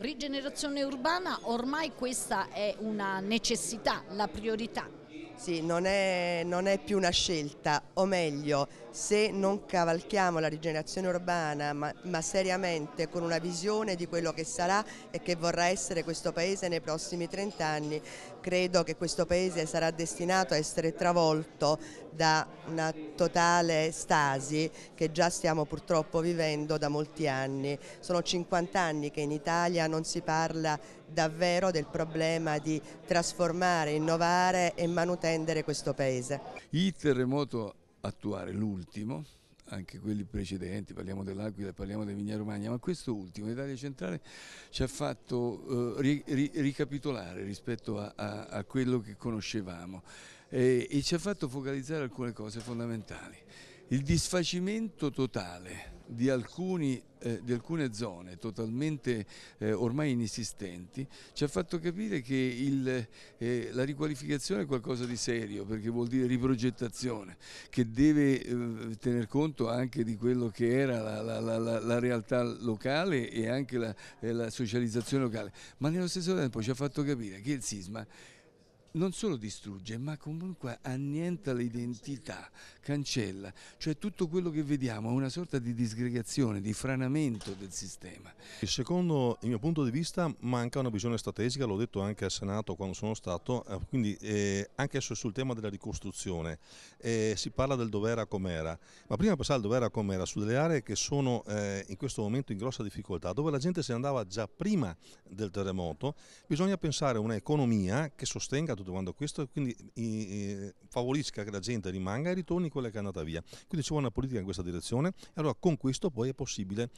Rigenerazione urbana, ormai questa è una necessità, la priorità sì, non è, non è, più una scelta, o meglio, se non cavalchiamo la rigenerazione urbana, ma, ma, seriamente con una visione di quello che sarà e che vorrà essere questo Paese nei prossimi 30 anni, credo che questo Paese sarà destinato a essere travolto da una totale stasi che già stiamo purtroppo vivendo da molti anni. Sono 50 anni che in Italia non si parla davvero del problema di trasformare, innovare e manutare attendere questo Paese. Il terremoto attuale, l'ultimo, anche quelli precedenti, parliamo dell'Aquila, parliamo dell'Emilia Romagna, ma questo ultimo, l'Italia centrale, ci ha fatto eh, ri, ri, ricapitolare rispetto a, a, a, quello che conoscevamo eh, e ci ha fatto focalizzare alcune cose fondamentali. Il disfacimento totale di, alcuni, eh, di, alcune zone totalmente eh, ormai inesistenti ci ha fatto capire che il, eh, la riqualificazione è qualcosa di serio perché vuol dire riprogettazione che deve eh, tener conto anche di quello che era la, la, la, la realtà locale e anche eh, la socializzazione locale ma nello stesso tempo ci ha fatto capire che il sisma non solo distrugge, ma comunque annienta l'identità, cancella, cioè tutto quello che vediamo è una sorta di disgregazione, di franamento del sistema. Secondo il mio punto di vista manca una visione strategica, l'ho detto anche al Senato quando sono stato, eh, quindi eh, anche sul tema della ricostruzione, eh, si parla del dov'era com'era, ma prima di passare al dov'era com'era, su delle aree che sono eh, in questo momento in grossa difficoltà, dove la gente se ne andava già prima del terremoto, bisogna pensare a un'economia che sostenga mercato domanda questo, quindi eh, favorisca che la gente rimanga e ritorni quella che è andata via. Quindi ci vuole una politica in questa direzione e allora con questo poi è possibile